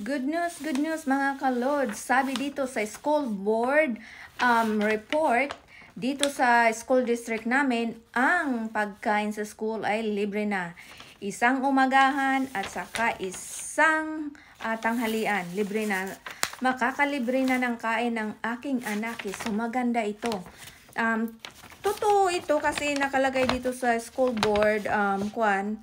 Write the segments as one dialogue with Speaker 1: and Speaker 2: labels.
Speaker 1: Good news, good news mga kalod. Sabi dito sa school board um, report, dito sa school district namin, ang pagkain sa school ay libre na. Isang umagahan at saka isang uh, tanghalian. Libre na. Makakalibre na ng kain ng aking anak. So maganda ito. Um, totoo ito kasi nakalagay dito sa school board um, kwan,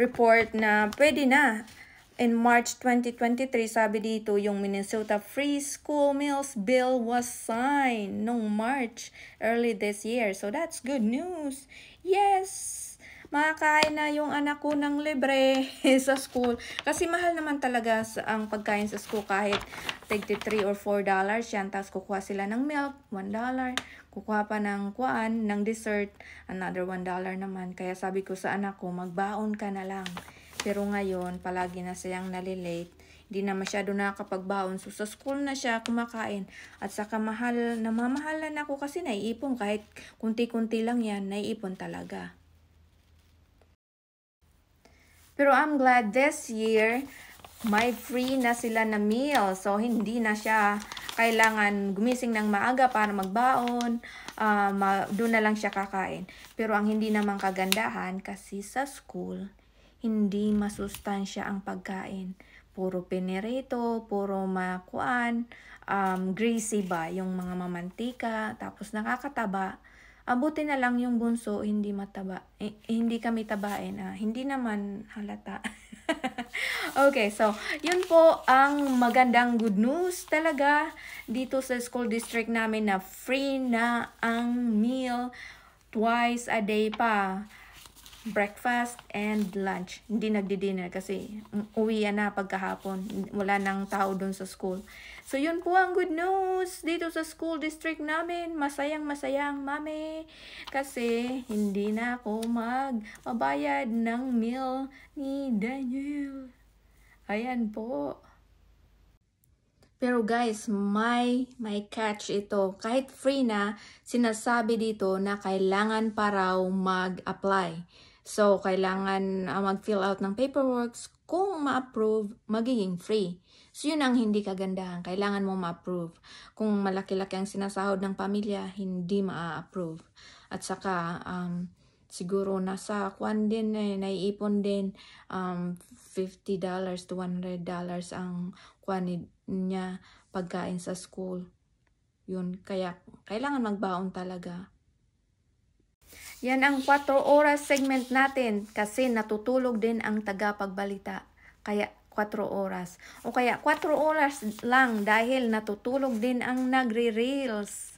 Speaker 1: report na pwede na In March 2023, sabi dito, yung Minnesota Free School Meals Bill was signed noong March early this year. So that's good news. Yes! Makakain na yung anak ko ng libre sa school. Kasi mahal naman talaga sa, ang pagkain sa school kahit take 3 or 4 dollars yan. Tapos kukuha sila ng milk, 1 dollar. Kukuha pa ng kuan, ng dessert, another 1 dollar naman. Kaya sabi ko sa anak ko, magbaon ka na lang pero ngayon, palagi na siyang nalilate. Hindi na masyado nakakapagbaon. So, sa school na siya kumakain. At saka mahal, namamahalan ako kasi naiipon. Kahit kunti-kunti lang yan, naiipon talaga. Pero I'm glad this year, may free na sila na meal. So, hindi na siya kailangan gumising ng maaga para magbaon, uh, ma doon na lang siya kakain. Pero ang hindi naman kagandahan kasi sa school, hindi masustansya ang pagkain. Puro pinerito, puro makuan, um, greasy ba yung mga mamantika, tapos nakakataba. Abuti na lang yung bunso, hindi mataba. Eh, hindi kami tabain. Ah. Hindi naman halata. okay, so, yun po ang magandang good news talaga dito sa school district namin na free na ang meal twice a day pa breakfast and lunch. Hindi nagdi-dinner kasi uwi na pagkahapon. Wala nang tao doon sa school. So, yun po ang good news dito sa school district namin. Masayang masayang, mami. Kasi, hindi na ako magbabayad ng meal ni Daniel. Ayan po. Pero guys, may, may catch ito. Kahit free na, sinasabi dito na kailangan pa raw mag-apply. So, kailangan uh, mag-fill out ng paperwork. Kung ma-approve, magiging free. So, yun ang hindi kagandahan. Kailangan mo ma-approve. Kung malaki-laki ang sinasahod ng pamilya, hindi ma-approve. At saka, um, siguro nasa kwan din, eh, naiipon din um, $50 to $100 ang kwan niya pagkain sa school. Yun, kaya kailangan magbaon talaga. Yan ang 4 oras segment natin kasi natutulog din ang tagapagbalita. Kaya 4 oras. O kaya 4 oras lang dahil natutulog din ang nagre-reels.